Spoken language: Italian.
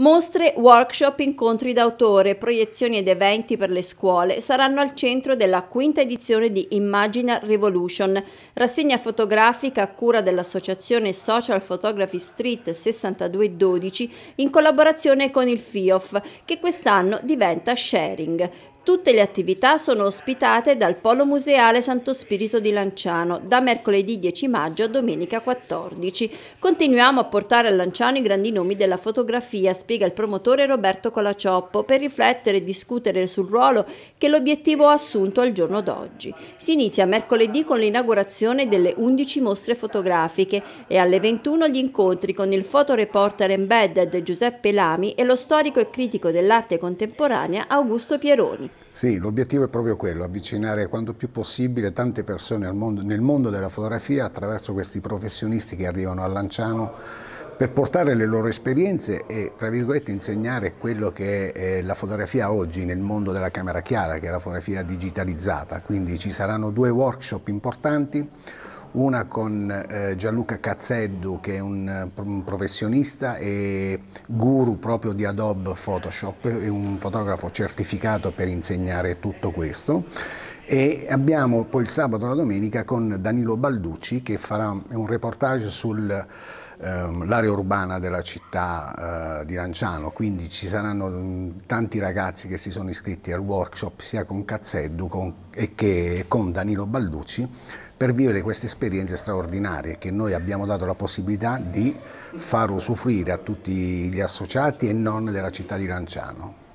Mostre, workshop, incontri d'autore, proiezioni ed eventi per le scuole saranno al centro della quinta edizione di Immagina Revolution, rassegna fotografica a cura dell'associazione Social Photography Street 6212 in collaborazione con il FIOF, che quest'anno diventa Sharing. Tutte le attività sono ospitate dal Polo Museale Santo Spirito di Lanciano da mercoledì 10 maggio a domenica 14. Continuiamo a portare a Lanciano i grandi nomi della fotografia, spiega il promotore Roberto Colaccioppo, per riflettere e discutere sul ruolo che l'obiettivo ha assunto al giorno d'oggi. Si inizia mercoledì con l'inaugurazione delle 11 mostre fotografiche e alle 21 gli incontri con il fotoreporter embedded Giuseppe Lami e lo storico e critico dell'arte contemporanea Augusto Pieroni. Sì, l'obiettivo è proprio quello, avvicinare quanto più possibile tante persone mondo, nel mondo della fotografia attraverso questi professionisti che arrivano a Lanciano per portare le loro esperienze e tra virgolette insegnare quello che è eh, la fotografia oggi nel mondo della camera chiara, che è la fotografia digitalizzata. Quindi ci saranno due workshop importanti, una con eh, Gianluca Cazzeddu che è un, eh, un, professionista e guru proprio di Adobe Photoshop, è un fotografo certificato per insegnare tutto questo e abbiamo poi il sabato e la domenica con Danilo Balducci che farà un reportage sull'area ehm, l'area urbana della città eh, di Lanciano, quindi ci saranno mm, tanti ragazzi che si sono iscritti al workshop sia con Cazzeddu con, e che con Danilo Balducci per vivere queste esperienze straordinarie che noi abbiamo dato la possibilità di far usufruire a tutti gli associati e non della città di Lanciano.